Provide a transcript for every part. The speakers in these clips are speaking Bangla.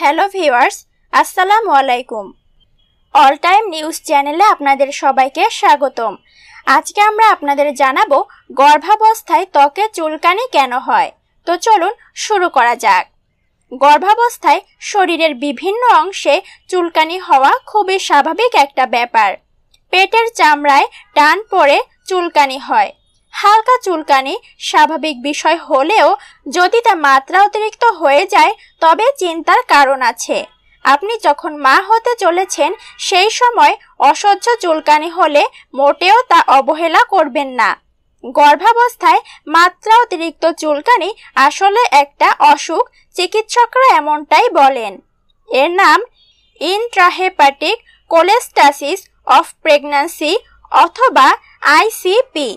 হ্যালো ভিওয়ার্স আসসালামু আলাইকুম অল টাইম নিউজ চ্যানেলে আপনাদের সবাইকে স্বাগতম আজকে আমরা আপনাদের জানাবো গর্ভাবস্থায় ত্বকে চুলকানি কেন হয় তো চলুন শুরু করা যাক গর্ভাবস্থায় শরীরের বিভিন্ন অংশে চুলকানি হওয়া খুবই স্বাভাবিক একটা ব্যাপার পেটের চামড়ায় টান পড়ে চুলকানি হয় হালকা চুলকানি স্বাভাবিক বিষয় হলেও যদি তা মাত্রা অতিরিক্ত হয়ে যায় তবে চিন্তার কারণ আছে আপনি যখন মা হতে চলেছেন সেই সময় অসহ্য চুলকানি হলে মোটেও তা অবহেলা করবেন না গর্ভাবস্থায় মাত্রা অতিরিক্ত চুলকানি আসলে একটা অসুখ চিকিৎসকরা এমনটাই বলেন এর নাম ইন্ট্রাহেপাটিক কোলেস্টাসিস অফ প্রেগন্যান্সি অথবা আইসিপি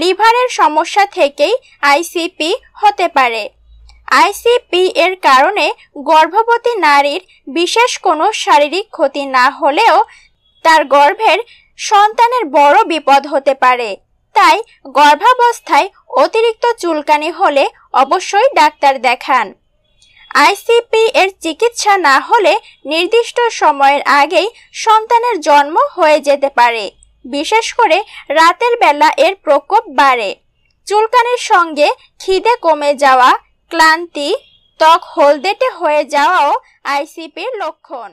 লিভারের সমস্যা থেকেই আইসিপি হতে পারে আইসিপি এর কারণে গর্ভবতী নারীর বিশেষ কোনো শারীরিক ক্ষতি না হলেও তার গর্ভের সন্তানের বড় বিপদ হতে পারে তাই গর্ভাবস্থায় অতিরিক্ত চুলকানি হলে অবশ্যই ডাক্তার দেখান আইসিপি এর চিকিৎসা না হলে নির্দিষ্ট সময়ের আগেই সন্তানের জন্ম হয়ে যেতে পারে বিশেষ করে রাতের বেলা এর প্রকোপ বাড়ে চুলকানির সঙ্গে খিদে কমে যাওয়া ক্লান্তি ত্বক হলদেটে হয়ে যাওয়াও আইসিপির লক্ষণ